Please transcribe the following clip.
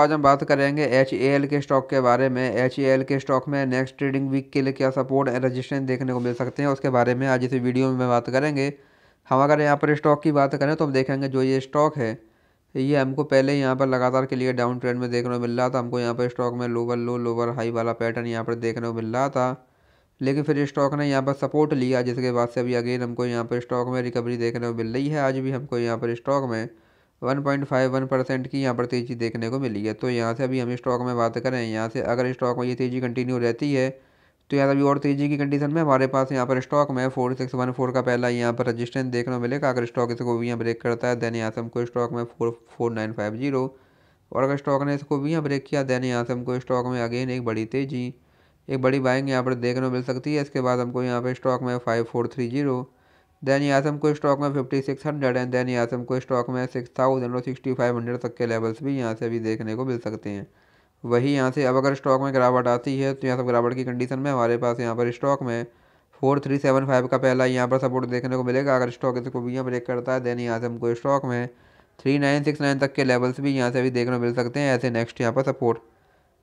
आज हम बात करेंगे एच के स्टॉक के बारे में एच के स्टॉक में नेक्स्ट ट्रेडिंग वीक के लिए क्या सपोर्ट एंड रजिस्ट्रेंस देखने को मिल सकते हैं उसके बारे में आज इस वीडियो में बात करेंगे हम अगर यहाँ पर स्टॉक की बात करें तो हम देखेंगे जो ये स्टॉक है ये हमको पहले यहाँ पर लगातार के लिए डाउन ट्रेंड में देखने को मिल रहा था हमको यहाँ पर स्टॉक में लोअर लो लोअर हाई वाला पैटर्न यहाँ पर देखने को मिल रहा था लेकिन फिर स्टॉक ने यहाँ पर सपोर्ट लिया जिसके बाद से अभी अगेन हमको यहाँ पर स्टॉक में रिकवरी देखने को मिल रही है आज भी हमको यहाँ पर स्टॉक में 1.51 परसेंट की यहाँ पर तेज़ी देखने को मिली है तो यहाँ से अभी हम स्टॉक में बात करें यहाँ से अगर स्टॉक में ये तेज़ी कंटिन्यू रहती है तो यहाँ अभी और तेज़ी की कंडीशन में हमारे पास यहाँ पर स्टॉक में फोर सिक्स वन फोर का पहला यहाँ पर रजिस्टेंस देखने को मिलेगा अगर स्टॉक इसको भी यहाँ ब्रेक करता है देन यहाँ से हमको स्टॉक में four four nine five zero और अगर स्टॉक ने इसको भी यहाँ ब्रेक किया देन यहाँ से हमको स्टॉक में अगेन एक बड़ी तेज़ी एक बड़ी बाइंग यहाँ पर देखने को मिल सकती है इसके बाद हमको यहाँ पर स्टॉक में five four three zero then यासम को स्टॉक में fifty six hundred and then यासम को स्टॉक में सिक्स थाउजेंड और सिक्सटी फाइव हंड्रेड तक के लेवल्स भी यहाँ से अभी देखने को मिल सकते हैं वही यहाँ से अब अगर स्टॉक में गिरावट आती है तो यहाँ सब गिरावट की कंडीशन में हमारे पास यहाँ पर स्टॉक में फोर थ्री सेवन फाइव का पहला यहाँ पर सपोर्ट देखने को मिलेगा अगर स्टॉक इसको भी यहाँ ब्रेक करता है देन यहाँ से हमको स्टॉक में थ्री नाइन सिक्स नाइन तक के लेवल्स भी यहाँ से अभी देखने को मिल सकते हैं ऐसे नेक्स्ट यहाँ पर सपोर्ट